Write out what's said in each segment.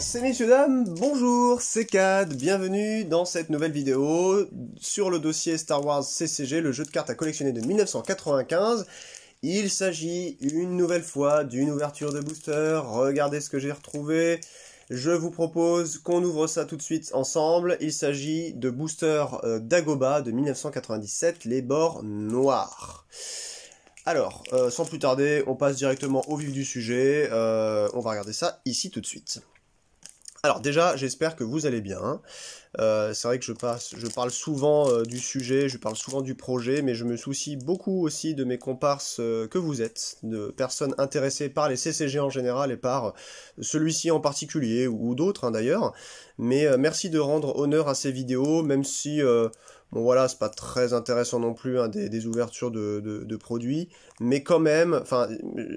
C'est messieurs, dames, bonjour, c'est Cad, bienvenue dans cette nouvelle vidéo sur le dossier Star Wars CCG, le jeu de cartes à collectionner de 1995. Il s'agit une nouvelle fois d'une ouverture de booster, regardez ce que j'ai retrouvé. Je vous propose qu'on ouvre ça tout de suite ensemble. Il s'agit de booster euh, Dagoba de 1997, les bords noirs. Alors, euh, sans plus tarder, on passe directement au vif du sujet. Euh, on va regarder ça ici tout de suite. Alors déjà, j'espère que vous allez bien. Hein. Euh, c'est vrai que je, passe, je parle souvent euh, du sujet, je parle souvent du projet, mais je me soucie beaucoup aussi de mes comparses euh, que vous êtes, de personnes intéressées par les CCG en général et par celui-ci en particulier, ou, d'autres hein, d'ailleurs. Mais merci de rendre honneur à ces vidéos, même si Bon voilà, c'est pas très intéressant non plus, hein, des, ouvertures de, produits, mais quand même, enfin,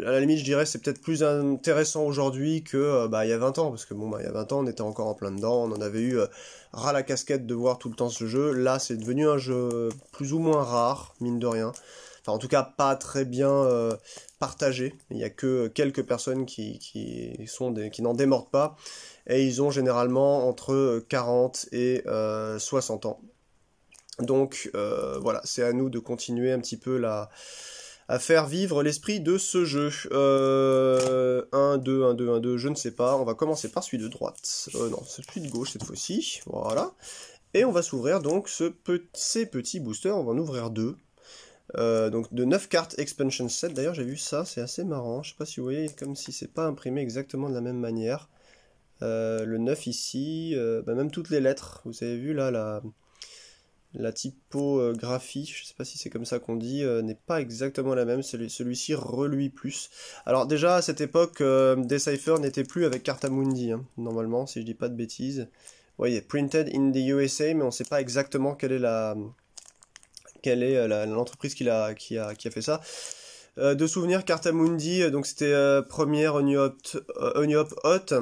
à la limite, je dirais, c'est peut-être plus intéressant aujourd'hui que euh, bah, il y a 20 ans, parce que bon, bah, il y a 20 ans, on était encore en plein dedans, on en avait eu euh, ras la casquette de voir tout le temps ce jeu. Là, c'est devenu un jeu plus ou moins rare, mine de rien. Enfin, en tout cas, pas très bien euh, partagé. Il n'y a que quelques personnes qui, sont qui n'en démordent pas, et ils ont généralement entre 40 et 60 ans. Donc euh, voilà, c'est à nous de continuer un petit peu la à faire vivre l'esprit de ce jeu. 1, 2, 1, 2, 1, 2, je ne sais pas. On va commencer par celui de droite. Euh, non, celui de gauche cette fois-ci. Voilà. Et on va s'ouvrir donc ce ces petits boosters. On va en ouvrir deux. Euh, donc de 9 cartes expansion set. D'ailleurs, j'ai vu ça, c'est assez marrant. Je ne sais pas si vous voyez, comme si c'est pas imprimé exactement de la même manière. le 9 ici, bah, même toutes les lettres. Vous avez vu là, la, la typographie, je ne sais pas si c'est comme ça qu'on dit, euh, n'est pas exactement la même. Celui-ci reluit plus. Alors déjà à cette époque, euh, Decipher n'était plus avec Cartamundi, hein, normalement, si je dis pas de bêtises. Vous voyez, printed in the USA, mais on ne sait pas exactement quelle est la quelle est euh, l'entreprise qui, a, fait ça. de souvenir, Cartamundi, donc c'était première Oniop Hot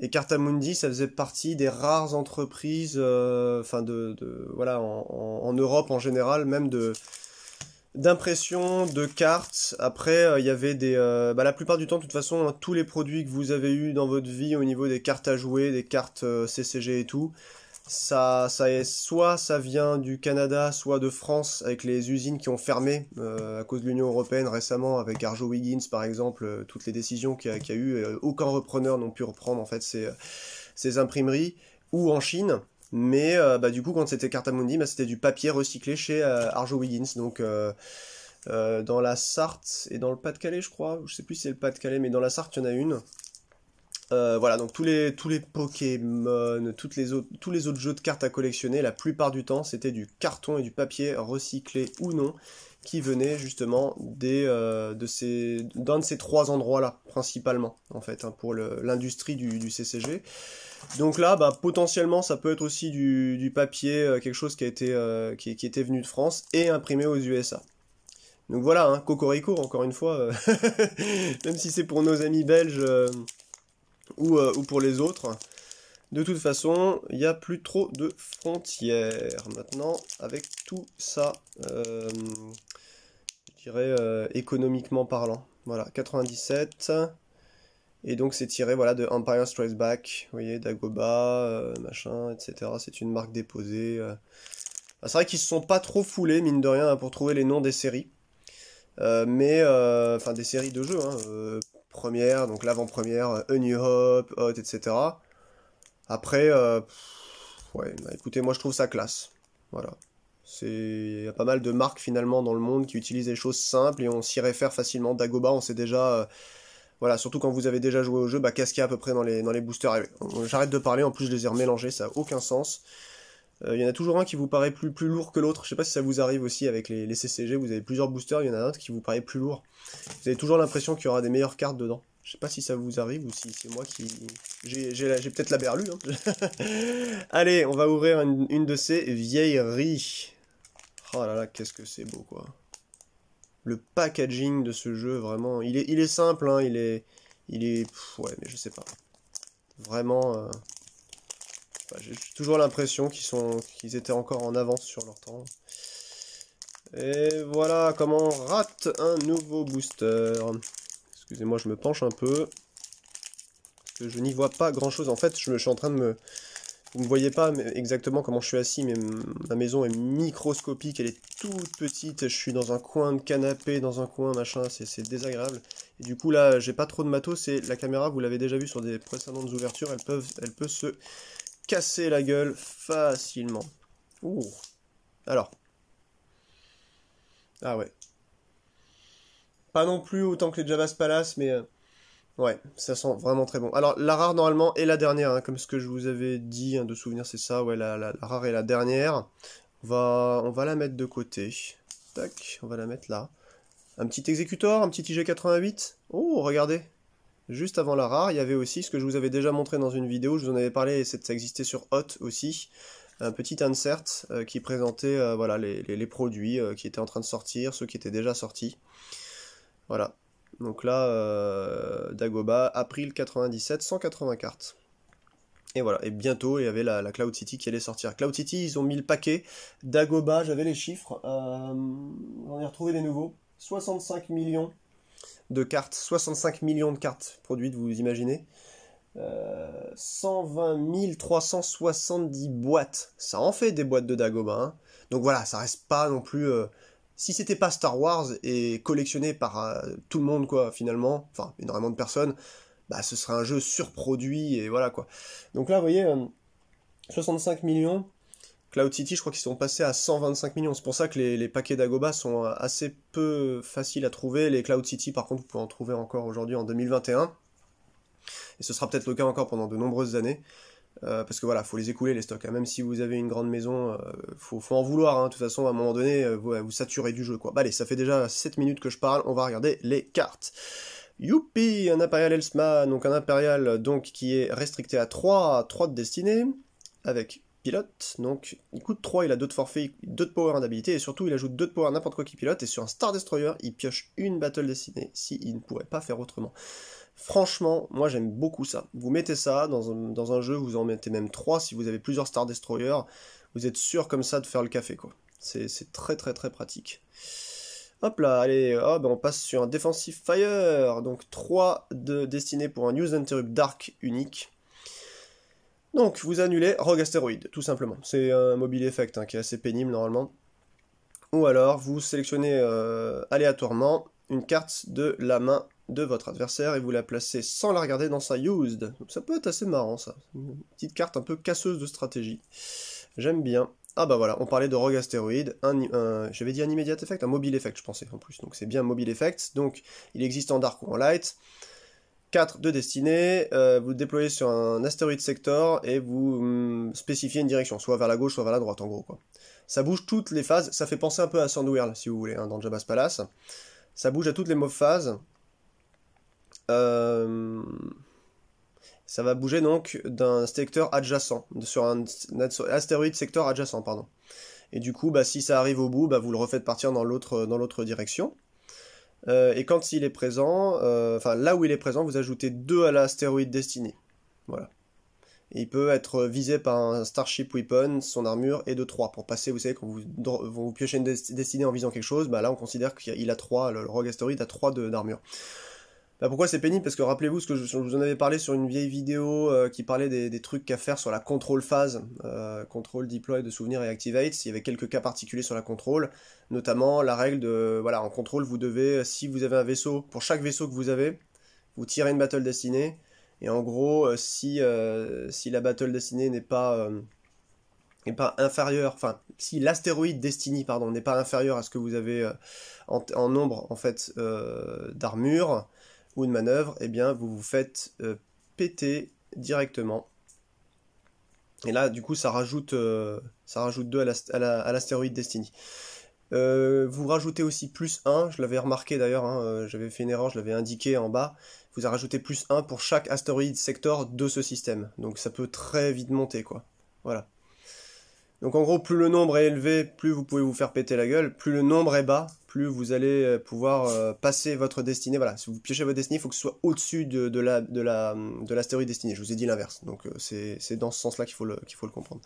et Cartamundi, ça faisait partie des rares entreprises, euh, enfin de, voilà, en, Europe en général, même de d'impression, de cartes. Après, euh, il y avait des... Euh, bah, la plupart du temps, de toute façon, hein, tous les produits que vous avez eu dans votre vie au niveau des cartes à jouer, des cartes CCG et tout, ça, ça est, soit ça vient du Canada, soit de France, avec les usines qui ont fermé euh, à cause de l'Union européenne récemment, avec Arjo Wiggins par exemple, euh, toutes les décisions qu'il y a, eu, aucun repreneur n'a pu reprendre en fait ces, imprimeries, ou en Chine. Mais euh, bah, du coup, quand c'était Cartamundi, bah, c'était du papier recyclé chez Arjo Wiggins. Donc dans la Sarthe et dans le Pas-de-Calais, je crois, je sais plus si c'est le Pas-de-Calais, mais dans la Sarthe, il y en a une euh, voilà, donc tous les, tous les Pokémon, toutes les autres, tous les autres jeux de cartes à collectionner, la plupart du temps, c'était du carton et du papier recyclé ou non, qui venait justement des, euh, de d'un de ces trois endroits-là, principalement, en fait, hein, pour l'industrie du, CCG. Donc là, bah, potentiellement, ça peut être aussi du, papier, euh, quelque chose qui, a été, qui, était venu de France et imprimé aux USA. Donc voilà, hein, Cocorico, encore une fois, même si c'est pour nos amis belges euh, ou, pour les autres. De toute façon, il n'y a plus trop de frontières. Maintenant, avec tout ça, euh, je dirais euh, économiquement parlant. Voilà, 97. Et donc c'est tiré voilà, de Empire Strikes Back, vous voyez, Dagoba, machin, etc. C'est une marque déposée. Ah, c'est vrai qu'ils se sont pas trop foulés, mine de rien, hein, pour trouver les noms des séries. mais enfin des séries de jeux hein, première, donc l'avant-première, euh, A Hot, etc. Après, euh, ouais, bah, écoutez, moi je trouve ça classe. Voilà. Il y a pas mal de marques finalement dans le monde qui utilisent des choses simples et on s'y réfère facilement. Dagoba, on sait déjà. Euh, voilà, surtout quand vous avez déjà joué au jeu, bah, qu'est-ce qu'il y a à peu près dans les, dans les boosters J'arrête de parler, en plus je les ai remélangés, ça n'a aucun sens. Euh, il y en a toujours un qui vous paraît plus, lourd que l'autre. Je sais pas si ça vous arrive aussi avec les, CCG, vous avez plusieurs boosters, il y en a un autre qui vous paraît plus lourd. Vous avez toujours l'impression qu'il y aura des meilleures cartes dedans. Je sais pas si ça vous arrive ou si c'est moi qui... J'ai peut-être la berlue. Hein. Allez, on va ouvrir une, de ces vieilleries. Oh là là, qu'est-ce que c'est beau, quoi. Le packaging de ce jeu, vraiment. Il est, il est simple, hein. Il est... Il est... ouais, mais je sais pas. Vraiment... Euh, j'ai toujours l'impression qu'ils sont, qu'ils étaient encore en avance sur leur temps. Et voilà comment on rate un nouveau booster. Excusez-moi, je me penche un peu. Parce que je n'y vois pas grand-chose. En fait, je, suis en train de me... Vous ne voyez pas exactement comment je suis assis, mais ma maison est microscopique, elle est toute petite, je suis dans un coin de canapé, dans un coin, machin, c'est désagréable. Et du coup là, j'ai pas trop de matos, C'est la caméra, vous l'avez déjà vu sur des précédentes ouvertures, elle, elle peut se casser la gueule facilement. Ouh. Alors. Ah ouais. Pas non plus autant que les Java's Palace, mais... Euh, ouais, ça sent vraiment très bon. Alors, la rare, normalement, est la dernière, hein. comme ce que je vous avais dit, hein, de souvenir, c'est ça. Ouais, la, la, rare est la dernière. On va, on va la mettre de côté. Tac, on va la mettre là. Un petit exécuteur un petit IG88. Oh, regardez, Juste avant la rare, il y avait aussi ce que je vous avais déjà montré dans une vidéo, je vous en avais parlé, et ça existait sur Hot aussi, un petit insert euh, qui présentait euh, voilà, les, produits euh, qui étaient en train de sortir, ceux qui étaient déjà sortis. Voilà. Donc là, Dagoba, avril 97, 180 cartes. Et voilà, et bientôt il y avait la, Cloud City qui allait sortir. Cloud City, ils ont mis le paquet. Dagoba, j'avais les chiffres, on y a retrouvé des nouveaux. 65 millions de cartes, 65 millions de cartes produites, vous imaginez. 120 euh, 370 boîtes, ça en fait des boîtes de Dagobah. Hein. Donc voilà, ça reste pas non plus. Euh, si c'était pas Star Wars et collectionné par euh, tout le monde, quoi, finalement, enfin énormément de personnes, bah ce serait un jeu surproduit et voilà quoi. Donc là, vous voyez, 65 millions, Cloud City, je crois qu'ils sont passés à 125 millions. C'est pour ça que les, paquets d'Agoba sont assez peu faciles à trouver. Les Cloud City, par contre, vous pouvez en trouver encore aujourd'hui en 2021. Et ce sera peut-être le cas encore pendant de nombreuses années. Euh, parce que voilà, faut les écouler les stocks. Même si vous avez une grande maison, il euh, faut, en vouloir. Hein. De toute façon, à un moment donné, euh, vous, saturez du jeu. Quoi. Bah, allez, ça fait déjà 7 minutes que je parle. On va regarder les cartes. Youpi Un Imperial Elsma, donc un Imperial donc, qui est restricté à 3, 3 de destinée, avec pilote, donc il coûte 3, il a 2 de forfait, 2 de power d'habilité, et surtout il ajoute 2 de power n'importe quoi qui pilote, et sur un Star Destroyer, il pioche une battle destinée, s'il il ne pourrait pas faire autrement. Franchement, moi j'aime beaucoup ça. Vous mettez ça dans un, jeu, vous en mettez même 3 si vous avez plusieurs Star Destroyer, vous êtes sûr comme ça de faire le café, quoi. C'est très très très pratique. Hop là, allez, on passe sur un Defensive Fire, donc 3 de destinée pour un Use Interrupt Dark unique. Donc vous annulez Rogue Astéroïde, tout simplement. C'est un mobile effect hein, qui est assez pénible normalement. Ou alors vous sélectionnez euh, aléatoirement une carte de la main de votre adversaire et vous la placez sans la regarder dans sa used. ça peut être assez marrant ça. Une petite carte un peu casseuse de stratégie. J'aime bien. Ah bah voilà, on parlait de Rogue Astéroïde, un, j'avais dit un immediate effect, un mobile effect je pensais en plus, donc c'est bien mobile effect, donc il existe en dark ou en light, 4 de destinée, euh, vous déployez sur un astéroïde secteur et vous hum, spécifiez une direction, soit vers la gauche, soit vers la droite, en gros. Quoi. Ça bouge toutes les phases, ça fait penser un peu à sandwirl si vous voulez, hein, dans Jabba's Palace. Ça bouge à toutes les mauvaises phases. Euh, ça va bouger donc d'un secteur adjacent, sur un, astéroïde secteur adjacent, pardon. Et du coup, bah, si ça arrive au bout, bah, vous le refaites partir dans l'autre direction. Euh, et quand il est présent, euh, enfin là où il est présent, vous ajoutez 2 à l'astéroïde destiné, Voilà. il peut être visé par un Starship Weapon, son armure est de 3. Pour passer, vous savez, quand vous, vous piochez une destinée en visant quelque chose, bah là on considère qu'il a 3, le, Rogue astéroïde a 3 d'armure. Bah, pourquoi c'est pénible Parce que rappelez-vous ce que je, vous en avais parlé sur une vieille vidéo euh, qui parlait des, trucs qu'à faire sur la contrôle phase, Control, euh, contrôle, deploy de souvenir et activate. Il y avait quelques cas particuliers sur la contrôle, notamment la règle de voilà en contrôle vous devez si vous avez un vaisseau pour chaque vaisseau que vous avez, vous tirez une battle destinée et en gros euh, si la battle destinée n'est pas n'est pas enfin, si l'astéroïde Destiny, pardon, n'est pas inférieur à ce que vous avez en, nombre, en fait, d'armure, une manœuvre, et eh bien vous vous faites euh, péter directement. Et là, du coup, ça rajoute, euh, ça rajoute 2 à l'astéroïde Destiny. Euh, vous rajoutez aussi plus 1, je l'avais remarqué d'ailleurs, hein, j'avais fait une erreur, je l'avais indiqué en bas. Vous a rajouté plus 1 pour chaque astéroïde secteur de ce système. Donc ça peut très vite monter, quoi. Voilà. Donc en gros, plus le nombre est élevé, plus vous pouvez vous faire péter la gueule, plus le nombre est bas, plus vous allez euh, pouvoir euh, passer votre destinée. Voilà, si vous piochez votre destinée, il faut que ce soit au-dessus de, la, de, la, l'astéroïde destinée. Je vous ai dit l'inverse, donc euh, c'est, dans ce sens-là qu'il faut, le, qu'il faut le comprendre.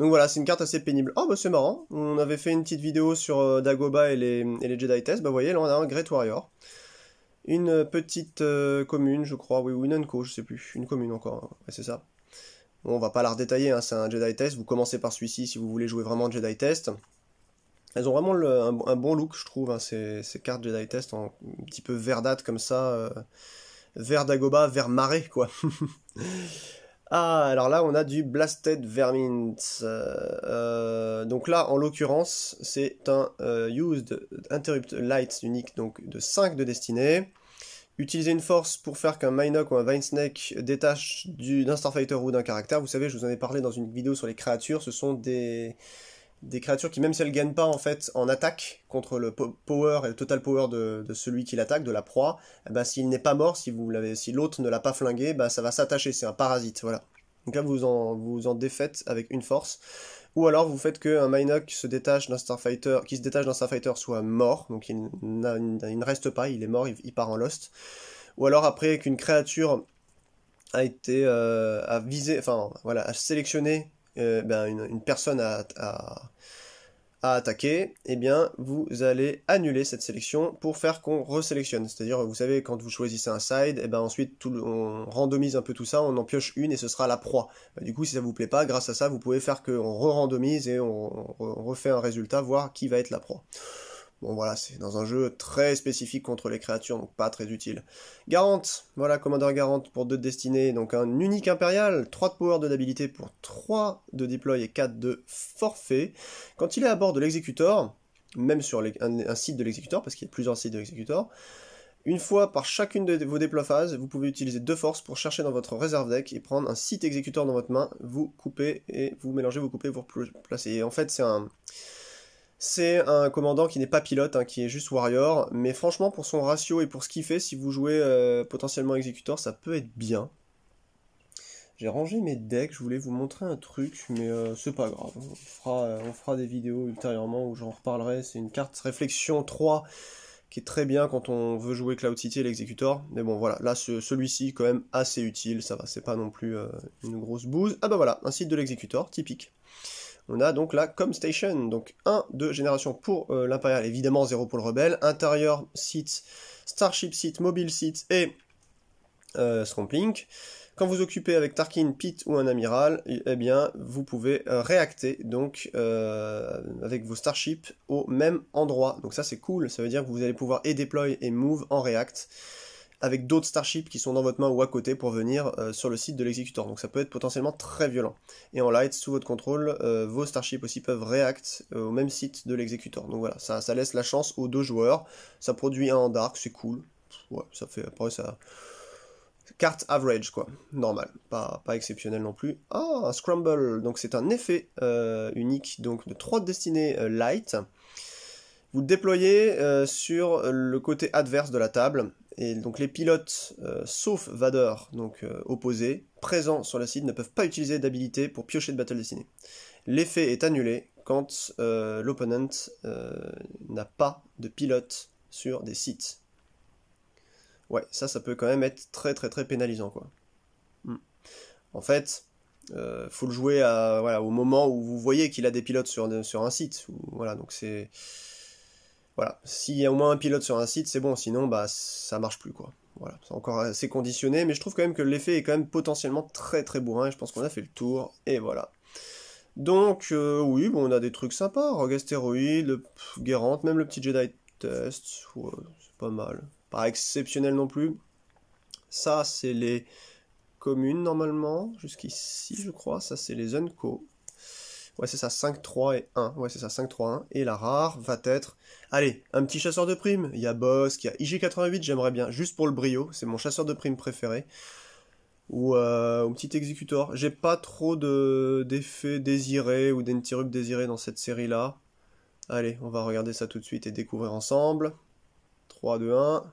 Donc voilà, c'est une carte assez pénible. Oh bah c'est marrant, on avait fait une petite vidéo sur Dagoba et les, Jedi Test, bah voyez, là on a un Great Warrior. Une petite commune, je crois, oui, ou une Unco, je sais plus, une commune encore, hein. c'est ça. On va pas la redétailler, hein, c'est un Jedi Test. Vous commencez par celui-ci si vous voulez jouer vraiment Jedi Test. Elles ont vraiment un, bon look, je trouve, hein, ces, cartes Jedi Test, en, un petit peu verdâtre comme ça. verdagoba, euh, vert d'Agoba, quoi. ah, alors là, on a du Blasted Vermint. Euh, donc là, en l'occurrence, c'est un euh, Used Interrupt Light unique donc de 5 de destinée. Utiliser une force pour faire qu'un Minoc ou un Vinesnake détache d'un Starfighter ou d'un caractère, vous savez, je vous en ai parlé dans une vidéo sur les créatures, ce sont des, des créatures qui, même si elles gagnent pas en fait en attaque contre le power et le total power de, celui qui l'attaque, de la proie, eh ben, s'il n'est pas mort, si vous l'avez, si l'autre ne l'a pas flingué, bah, ça va s'attacher. C'est un parasite, voilà. Donc là, vous en, vous en défaites avec une force ou alors vous faites qu'un Minoc se détache d'un Starfighter, qui se détache d'un Starfighter soit mort, donc il, il, ne reste pas, il est mort, il, part en Lost, ou alors après qu'une créature a été euh, a visé, enfin voilà, a sélectionné euh, ben, une, personne à attaquer, et eh bien, vous allez annuler cette sélection pour faire qu'on resélectionne. C'est-à-dire, vous savez, quand vous choisissez un side, et eh ben ensuite, tout, on randomise un peu tout ça, on en pioche une et ce sera la proie. Bah, du coup, si ça vous plaît pas, grâce à ça, vous pouvez faire qu'on re-randomise et on refait un résultat, voir qui va être la proie. Bon voilà, c'est dans un jeu très spécifique contre les créatures, donc pas très utile. Garante, voilà, commandeur Garante pour deux destinées, donc un unique impérial, 3 de power, de d'habilité pour 3 de deploy et 4 de forfait. Quand il est à bord de l'exécuteur, même sur un, site de l'exécuteur, parce qu'il y a plusieurs sites de l'exécuteur, une fois par chacune de vos déplois phases, vous pouvez utiliser deux forces pour chercher dans votre réserve deck et prendre un site exécuteur dans votre main, vous coupez et vous mélangez, vous coupez, vous placez. Et en fait, c'est un, c'est un commandant qui n'est pas pilote, hein, qui est juste warrior, mais franchement pour son ratio et pour ce qu'il fait, si vous jouez euh, potentiellement exécuteur, ça peut être bien. J'ai rangé mes decks, je voulais vous montrer un truc, mais euh, c'est pas grave. Euh, on fera, des vidéos ultérieurement où j'en reparlerai. C'est une carte réflexion 3 qui est très bien quand on veut jouer Cloud City et l'exécuteur. Mais bon, voilà, là, celui-ci, quand même, assez utile. Ça va, c'est pas non plus une grosse bouse. Ah bah ben voilà, un site de l'exécuteur typique on a donc la station, donc 1 de génération pour euh, l'imperial, l'Impérial, évidemment 0 pour le Rebelle, intérieur site, Starship seat, mobile seat et euh, Quand vous occupez avec Tarkin, Pete ou un amiral, eh bien, vous pouvez euh, réacter donc euh, avec vos starships au même endroit. Donc ça c'est cool, ça veut dire que vous allez pouvoir et deploy et move en react avec d'autres starships qui sont dans votre main ou à côté pour venir euh, sur le site de l'exécuteur. Donc ça peut être potentiellement très violent. Et en light, sous votre contrôle, euh, vos starships aussi peuvent react euh, au même site de l'exécuteur. Donc voilà, ça, laisse la chance aux deux joueurs. Ça produit un en dark, c'est cool. Ouais, ça fait après ça. Carte average, quoi. Normal. Pas, pas exceptionnel non plus. Ah, un Scramble. Donc c'est un effet unique donc de trois destinées light. Vous déployez euh, sur le côté adverse de la table, et donc les pilotes, euh, sauf Vader, donc opposés euh, opposé, présents sur la site, ne peuvent pas utiliser d'habilité pour piocher de battle Destiny. L'effet est annulé quand l'opponent n'a pas de pilote sur des sites. Ouais, ça, ça peut quand même être très très très pénalisant, quoi. Hmm. En fait, il faut le jouer au moment où vous voyez qu'il a des pilotes sur, un site. voilà, donc c'est voilà, s'il y a au moins un pilote sur un site, c'est bon, sinon bah ça marche plus quoi. Voilà, c'est encore assez conditionné, mais je trouve quand même que l'effet est quand même potentiellement très très bourrin, et je pense qu'on a fait le tour, et voilà. Donc euh, oui, bon, on a des trucs sympas, Rogue Astéroïde, Guérante, même le petit Jedi Test, c'est pas mal. Pas exceptionnel non plus. Ça, c'est les communes normalement, jusqu'ici je crois, ça c'est les Unco. Ouais, c'est ça, 5, 3 et 1. Ouais, c'est ça, 5, 3, 1. Et la rare va être... Allez, un petit chasseur de primes. Il y a Boss, il y a IG88, j'aimerais bien. Juste pour le brio, c'est mon chasseur de primes préféré. Ou, euh, ou petit exécuteur. J'ai pas trop de d'effets désirés ou d'interrupts désirés dans cette série-là. Allez, on va regarder ça tout de suite et découvrir ensemble. 3, 2, 1...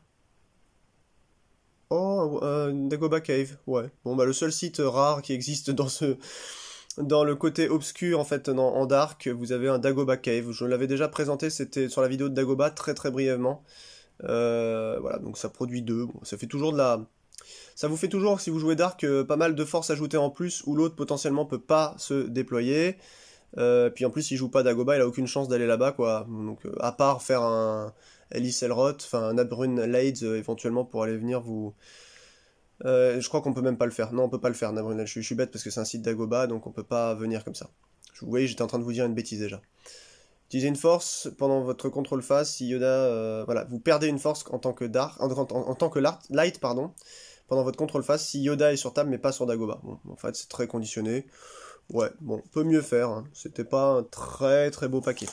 Oh, euh, Dagoba Cave, ouais. Bon, bah le seul site rare qui existe dans ce dans le côté obscur, en fait, en dark, vous avez un Dagoba Cave. Je l'avais déjà présenté, c'était sur la vidéo de Dagoba, très très brièvement. Euh, voilà, donc ça produit deux. ça fait toujours de la... Ça vous fait toujours, si vous jouez dark, euh, pas mal de force ajoutées en plus, où l'autre potentiellement peut pas se déployer. Euh, puis en plus, il joue pas Dagoba, il a aucune chance d'aller là-bas, quoi. Donc, à part faire un Elise Elroth enfin un Abrun Lades éventuellement pour aller venir vous, euh, je crois qu'on peut même pas le faire. Non, on peut pas le faire, Nabrunel. Je, suis bête parce que c'est un site d'Agoba, donc on peut pas venir comme ça. vous voyez, j'étais en train de vous dire une bêtise déjà. Utilisez une force pendant votre contrôle face. Si Yoda, euh, voilà, vous perdez une force en tant que Dark, en, tant que light, pardon, pendant votre contrôle face. Si Yoda est sur table mais pas sur Dagoba. Bon, en fait, c'est très conditionné. Ouais, bon, peut mieux faire. Hein. C'était pas un très très beau paquet.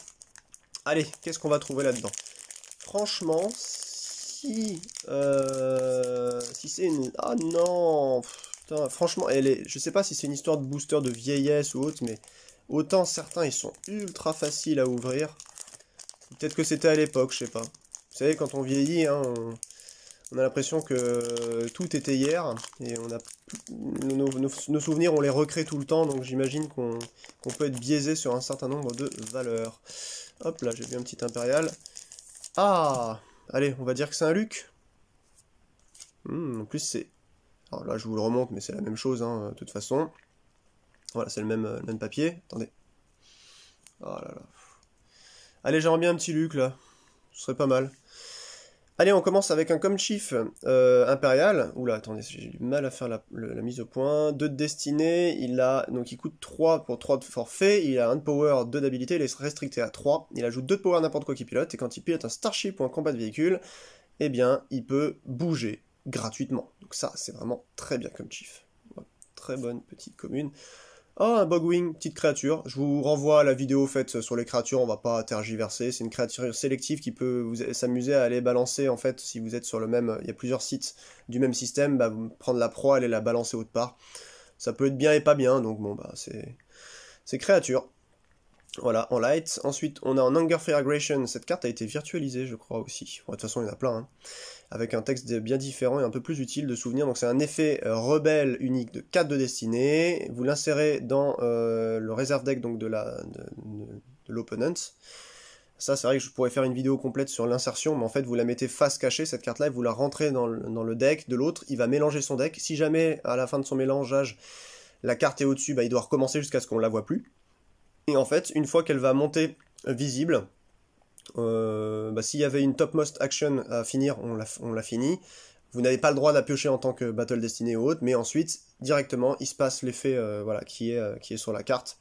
Allez, qu'est-ce qu'on va trouver là-dedans Franchement, si... Euh, si c'est une... Ah non Putain, franchement, elle est... je sais pas si c'est une histoire de booster de vieillesse ou autre, mais autant certains, ils sont ultra faciles à ouvrir. Peut-être que c'était à l'époque, je sais pas. Vous savez, quand on vieillit, hein, on... a l'impression que tout était hier, et on a nos, souvenirs, on les recrée tout le temps, donc j'imagine qu'on peut être biaisé sur un certain nombre de valeurs. Hop, là, j'ai vu un petit impérial. Ah Allez, on va dire que c'est un Luc. Hmm, en plus, c'est... Alors là, je vous le remonte, mais c'est la même chose, hein, de toute façon. Voilà, c'est le même, euh, même papier. Attendez. Oh là là. Allez, j'aimerais bien un petit Luc, là. Ce serait pas mal. Allez, on commence avec un comme chief euh, impérial. Oula, attendez, j'ai du mal à faire la, mise au point. 2 de destinée, il a donc il coûte 3 pour 3 de forfait, il a un de power, 2 d'habilité, il est restricté à 3. Il ajoute 2 de power n'importe quoi qu'il pilote et quand il pilote un starship ou un combat de véhicule, eh bien, il peut bouger gratuitement. Donc ça, c'est vraiment très bien comme chief. Très bonne petite commune. Oh, ah, un Bogwing, petite créature. Je vous renvoie à la vidéo faite sur les créatures, on va pas tergiverser. C'est une créature sélective qui peut vous s'amuser à aller balancer, en fait, si vous êtes sur le même... Il y a plusieurs sites du même système, bah, vous prendre la proie, aller la balancer autre part. Ça peut être bien et pas bien, donc bon, bah, c'est... C'est créature. Voilà, en light. Ensuite, on a en Anger free Aggression. Cette carte a été virtualisée, je crois, aussi. de toute façon, il y en a plein. Hein. Avec un texte bien différent et un peu plus utile de souvenir. Donc, c'est un effet euh, rebelle unique de 4 de destinée. Vous l'insérez dans euh, le réserve deck donc, de l'opponent. De, ça, c'est vrai que je pourrais faire une vidéo complète sur l'insertion, mais en fait, vous la mettez face cachée, cette carte-là, et vous la rentrez dans le, deck de l'autre. Il va mélanger son deck. Si jamais, à la fin de son mélange, la carte est au-dessus, bah, il doit recommencer jusqu'à ce qu'on la voit plus. Et en fait, une fois qu'elle va monter euh, visible, euh, bah, s'il y avait une topmost action à finir, on l'a, on Vous n'avez pas le droit de la piocher en tant que Battle destinée ou autre, mais ensuite, directement, il se passe l'effet euh, voilà, qui, est, qui est sur la carte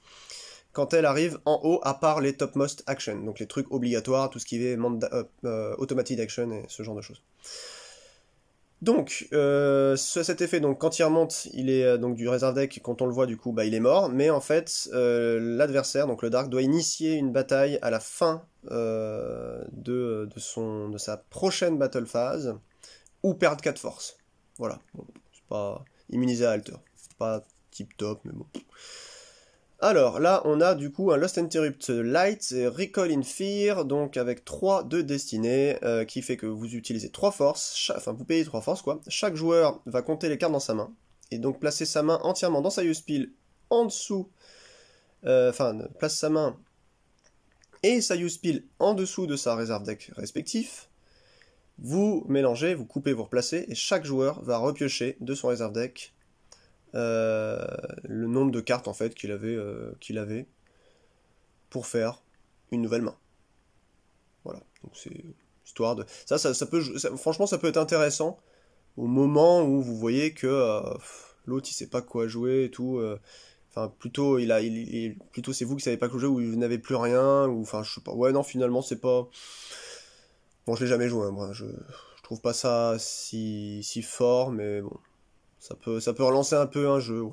quand elle arrive en haut, à part les topmost action, donc les trucs obligatoires, tout ce qui est action et ce genre de choses. Donc, euh, cet effet, donc quand il remonte, il est euh, donc du réserve deck, quand on le voit du coup, bah, il est mort, mais en fait, euh, l'adversaire, donc le Dark, doit initier une bataille à la fin de, son, de sa prochaine battle phase, ou perdre 4 forces. Voilà, c'est pas immunisé à Alter, pas tip top, mais bon. Alors là, on a du coup un Lost Interrupt Light, Recall in Fear, donc avec 3 de destinée, euh, qui fait que vous utilisez 3 forces, enfin vous payez 3 forces quoi. Chaque joueur va compter les cartes dans sa main, et donc placer sa main entièrement dans sa use pile en dessous, euh, enfin place sa main et sa use pile en dessous de sa réserve deck respectif. Vous mélangez, vous coupez, vous replacez, et chaque joueur va repiocher de son réserve deck euh, le nombre de cartes en fait qu'il avait, euh, qu'il avait pour faire une nouvelle main. Voilà, donc c'est histoire de... Ça, ça, peut, franchement, ça peut être intéressant au moment où vous voyez que euh, l'autre, il sait pas quoi jouer et tout. enfin, plutôt, il a, il, plutôt c'est vous qui savez pas quoi jouer ou vous n'avez plus rien. Ou, enfin, je sais pas. Ouais, non, finalement, c'est pas... Bon, je l'ai jamais joué, hein, Je, je trouve pas ça si, si fort, mais bon. Ça peut, ça peut relancer un peu un jeu.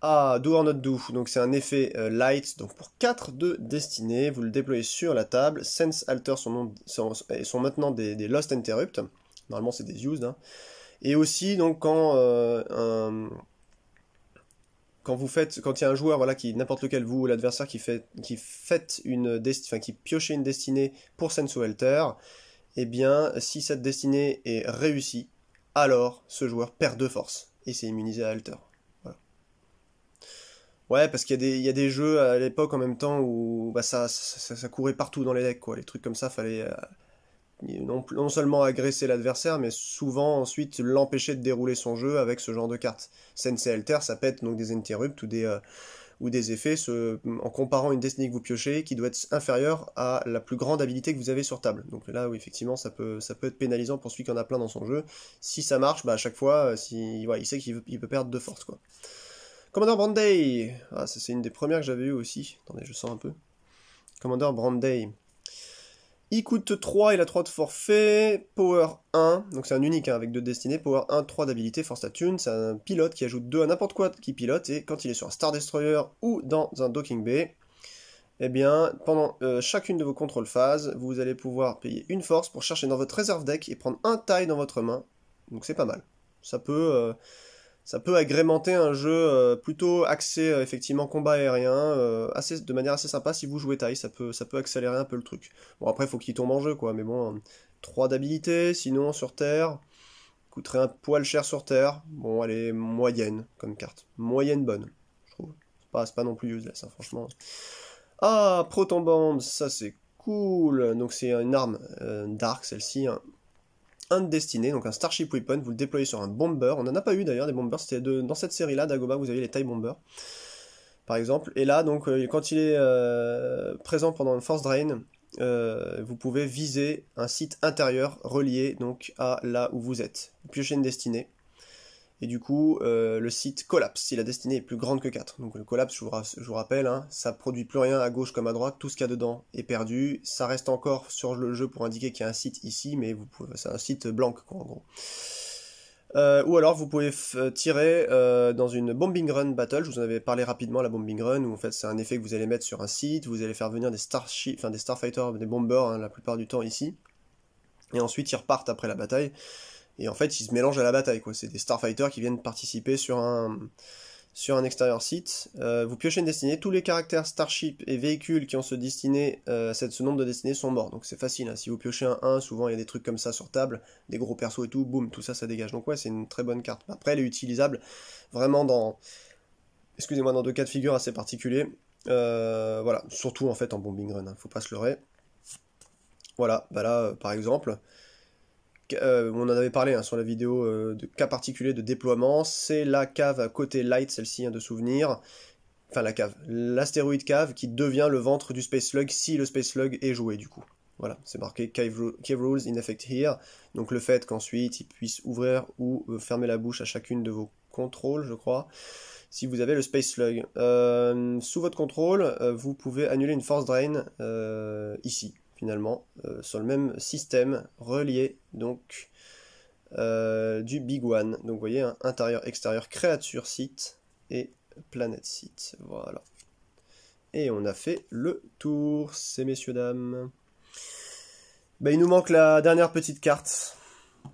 Ah, Do or Not Do, donc c'est un effet euh, light, donc pour 4 de destinée, vous le déployez sur la table, Sense Alter sont, sont, maintenant des, Lost Interrupt, normalement c'est des Used, hein. et aussi donc quand euh, quand vous faites, quand il y a un joueur, voilà, qui n'importe lequel, vous ou l'adversaire, qui fait, qui fait une destinée, qui pioche une destinée pour Sense Alter, eh bien, si cette destinée est réussie, alors ce joueur perd de force et s'est immunisé à Alter. Ouais, parce qu'il y, a des jeux à l'époque en même temps où bah, ça, ça, courait partout dans les decks, quoi. Les trucs comme ça, fallait euh, non, seulement agresser l'adversaire, mais souvent ensuite l'empêcher de dérouler son jeu avec ce genre de cartes. Sensei Alter, ça pète donc des interrupts ou des. Euh, ou des effets en comparant une destinée que vous piochez qui doit être inférieure à la plus grande habilité que vous avez sur table. Donc là, où effectivement, ça peut, ça peut être pénalisant pour celui qui en a plein dans son jeu. Si ça marche, bah, à chaque fois, euh, si, il sait qu'il peut perdre de force. Quoi. Commander Branday ah, C'est une des premières que j'avais eues aussi. Attendez, je sens un peu. Commander Branday. Il coûte 3, il a 3 de forfait, power 1, donc c'est un unique hein, avec deux destinées. power 1, 3 d'habilité, force à c'est un pilote qui ajoute 2 à n'importe quoi qui pilote, et quand il est sur un Star Destroyer ou dans un docking bay, eh bien, pendant euh, chacune de vos contrôles phases, vous allez pouvoir payer une force pour chercher dans votre réserve deck et prendre un taille dans votre main, donc c'est pas mal. Ça peut... Euh, ça peut agrémenter un jeu euh, plutôt axé euh, effectivement combat aérien, euh, assez, de manière assez sympa si vous jouez taille, ça peut, ça peut accélérer un peu le truc. Bon après faut qu'il tombe en jeu quoi, mais bon, 3 d'habilité, sinon sur Terre, coûterait un poil cher sur Terre, bon elle est moyenne comme carte, moyenne bonne, je trouve. C'est pas, non plus useless hein, franchement. Ah, Proton Bomb, ça c'est cool. Donc c'est une arme dark celle-ci, hein destiné, donc un Starship Weapon, vous le déployez sur un bomber, on n'en a pas eu d'ailleurs des bombers, c'était dans cette série-là, d'Agoba, vous avez les taille bombers, par exemple, et là, donc, euh, quand il est euh, présent pendant une force drain, euh, vous pouvez viser un site intérieur relié donc à là où vous êtes. piocher une destinée, et du coup, euh, le site collapse si la destinée est plus grande que 4. Donc le collapse, je vous, rappelle, ça hein, ça produit plus rien à gauche comme à droite, tout ce qu'il y a dedans est perdu. Ça reste encore sur le jeu pour indiquer qu'il y a un site ici, mais c'est un site blanc quoi, en gros. Euh, ou alors vous pouvez euh, tirer dans une bombing run battle. Je vous en avais parlé rapidement la bombing run où en fait c'est un effet que vous allez mettre sur un site. Vous allez faire venir des enfin des starfighters, des bombers hein, la plupart du temps ici. Et ensuite ils repartent après la bataille. Et en fait, ils se mélangent à la bataille, quoi. C'est des starfighters qui viennent participer sur un, sur un extérieur site. Euh, vous piochez une destinée, tous les caractères Starship et véhicules qui ont ce, destiné, euh, cette, ce nombre de destinées sont morts. Donc c'est facile, hein. si vous piochez un 1, souvent il y a des trucs comme ça sur table, des gros persos et tout, boum, tout ça ça dégage. Donc ouais, c'est une très bonne carte. Après, elle est utilisable vraiment dans, excusez-moi, dans deux cas de figure assez particuliers. Euh, voilà, surtout en fait en bombing run, ne hein. faut pas se leurrer. Voilà, bah là par exemple, euh, on en avait parlé hein, sur la vidéo euh, de cas particulier de déploiement, c'est la cave à côté light, celle-ci hein, de souvenir, enfin la cave, l'astéroïde cave qui devient le ventre du Space Slug si le Space Slug est joué du coup. Voilà, c'est marqué cave, Rules in effect here, donc le fait qu'ensuite il puisse ouvrir ou euh, fermer la bouche à chacune de vos contrôles, je crois, si vous avez le Space Slug. sous votre contrôle, vous pouvez annuler une Force Drain ici, finalement, euh, sur le même système, relié donc euh, du Big One. Donc vous voyez, hein, intérieur, extérieur, créature site et planète site. Voilà. Et on a fait le tour, ces messieurs, dames. Ben, il nous manque la dernière petite carte.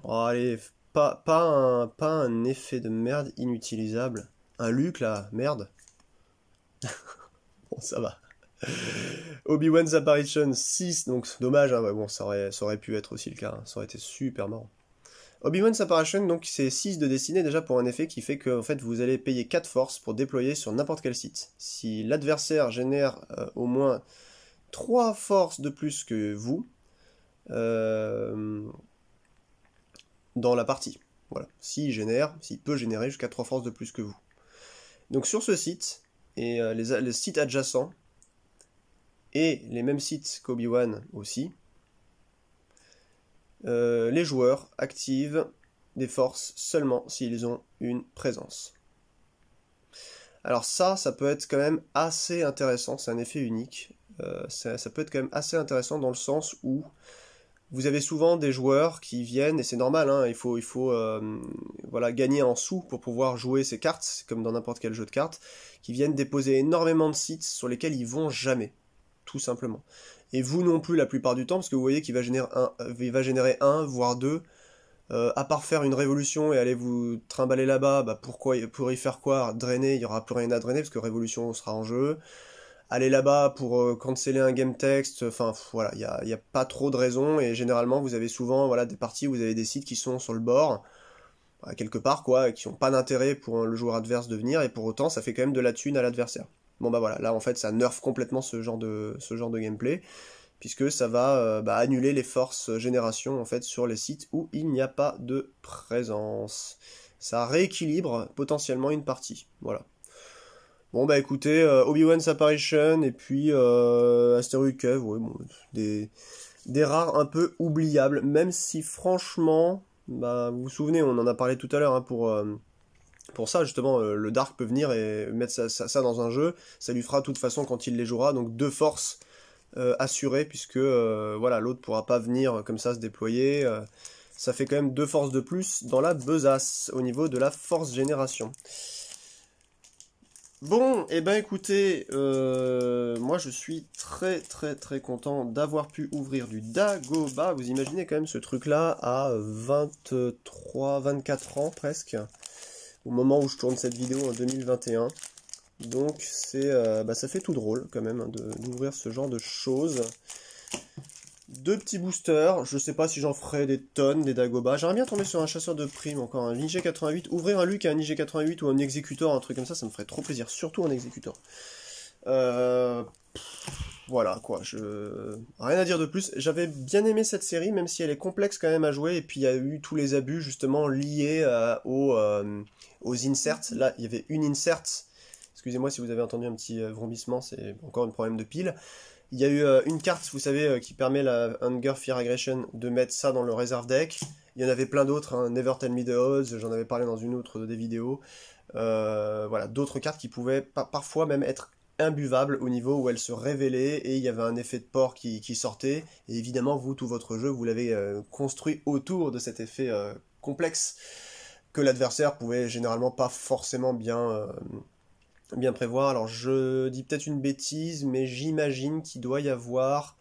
Oh, allez, pas, un, pas un effet de merde inutilisable. Un Luc là, merde. bon, ça va. Euh, Obi-Wan's Apparition 6, donc dommage, hein, bon, ça aurait, aurait pu être aussi le cas, hein. ça aurait été super marrant. Obi-Wan's Apparition, donc c'est 6 de destinée déjà pour un effet qui fait que en fait, vous allez payer 4 forces pour déployer sur n'importe quel site. Si l'adversaire génère euh, au moins 3 forces de plus que vous, euh, dans la partie. Voilà, s'il génère, s'il peut générer jusqu'à 3 forces de plus que vous. Donc sur ce site, et les, les sites adjacents, et les mêmes sites qu'Obi-Wan aussi, euh, les joueurs activent des forces seulement s'ils ont une présence. Alors ça, ça peut être quand même assez intéressant, c'est un effet unique. Euh, ça, peut être quand même assez intéressant dans le sens où vous avez souvent des joueurs qui viennent, et c'est normal, hein, il faut, euh, voilà, gagner en sous pour pouvoir jouer ces cartes, comme dans n'importe quel jeu de cartes, qui viennent déposer énormément de sites sur lesquels ils vont jamais tout simplement. Et vous non plus la plupart du temps, parce que vous voyez qu'il va, générer un, euh, va générer un, voire deux. Euh, à part faire une révolution et aller vous trimballer là-bas, bah, pourquoi, pour y faire quoi Drainer, il n'y aura plus rien à drainer, parce que révolution sera en jeu. Aller là-bas pour euh, canceller un game text, enfin voilà, il n'y a, pas trop de raisons, et généralement vous avez souvent voilà, des parties où vous avez des sites qui sont sur le bord, bah, quelque part quoi, qui n'ont pas d'intérêt pour le joueur adverse de venir, et pour autant ça fait quand même de la thune à l'adversaire. Bon bah voilà, là en fait ça nerf complètement ce genre de, ce genre de gameplay, puisque ça va euh, bah, annuler les forces euh, génération en fait sur les sites où il n'y a pas de présence. Ça rééquilibre potentiellement une partie, voilà. Bon bah écoutez, euh, Obi-Wan's Apparition et puis euh, Asteroid Cave, bon, des, des rares un peu oubliables, même si franchement, bah, vous vous souvenez, on en a parlé tout à l'heure hein, pour pour ça, justement, euh, le Dark peut venir et mettre ça, dans un jeu. Ça lui fera de toute façon quand il les jouera. Donc deux forces euh, assurées, puisque euh, voilà, l'autre pourra pas venir comme ça se déployer. ça fait quand même deux forces de plus dans la besace, au niveau de la force génération. Bon, et eh ben écoutez, moi je suis très très très content d'avoir pu ouvrir du Dagoba. Vous imaginez quand même ce truc là à 23, 24 ans presque au moment où je tourne cette vidéo en 2021. Donc c'est, euh, bah, ça fait tout drôle quand même hein, de d'ouvrir ce genre de choses. Deux petits boosters, je sais pas si j'en ferai des tonnes, des dagobas. J'aimerais bien tomber sur un chasseur de primes, encore un IG88. Ouvrir un Luc à un IG88 ou un exécuteur, un truc comme ça, ça me ferait trop plaisir, surtout un exécuteur. Euh voilà quoi, je rien à dire de plus. J'avais bien aimé cette série, même si elle est complexe quand même à jouer, et puis il y a eu tous les abus justement liés euh, euh, aux, inserts. Là, il y avait une insert. Excusez-moi si vous avez entendu un petit euh, vrombissement, c'est encore un problème de pile. Il y a eu une carte, vous savez, qui permet la Hunger Fear Aggression de mettre ça dans le reserve deck. Il y en avait plein d'autres, hein. Never Tell Me the Oz, j'en avais parlé dans une autre des vidéos. voilà, d'autres cartes qui pouvaient parfois même être imbuvable au niveau où elle se révélait et il y avait un effet de port qui, sortait. Et évidemment, vous, tout votre jeu, vous l'avez euh, construit autour de cet effet euh, complexe que l'adversaire pouvait généralement pas forcément bien, euh, bien prévoir. Alors je dis peut-être une bêtise, mais j'imagine qu'il doit y avoir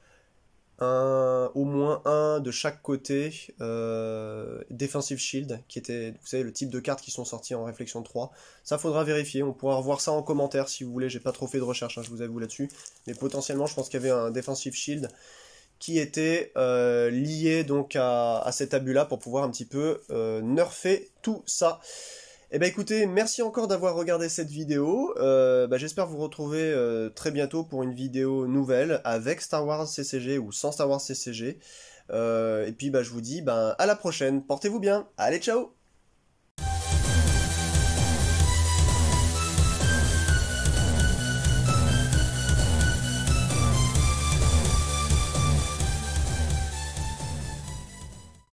un, euh, au moins un de chaque côté euh, Defensive Shield, qui était, vous savez, le type de cartes qui sont sorties en réflexion 3. Ça faudra vérifier, on pourra revoir ça en commentaire si vous voulez, j'ai pas trop fait de recherche, hein, je vous avoue là-dessus, mais potentiellement je pense qu'il y avait un Defensive Shield qui était euh, lié donc à, à cet abus-là pour pouvoir un petit peu euh, nerfer tout ça. Eh ben écoutez, merci encore d'avoir regardé cette vidéo. Euh, bah, j'espère vous retrouver euh, très bientôt pour une vidéo nouvelle avec Star Wars CCG ou sans Star Wars CCG. Euh, et puis bah, je vous dis ben, à la prochaine. Portez-vous bien. Allez, ciao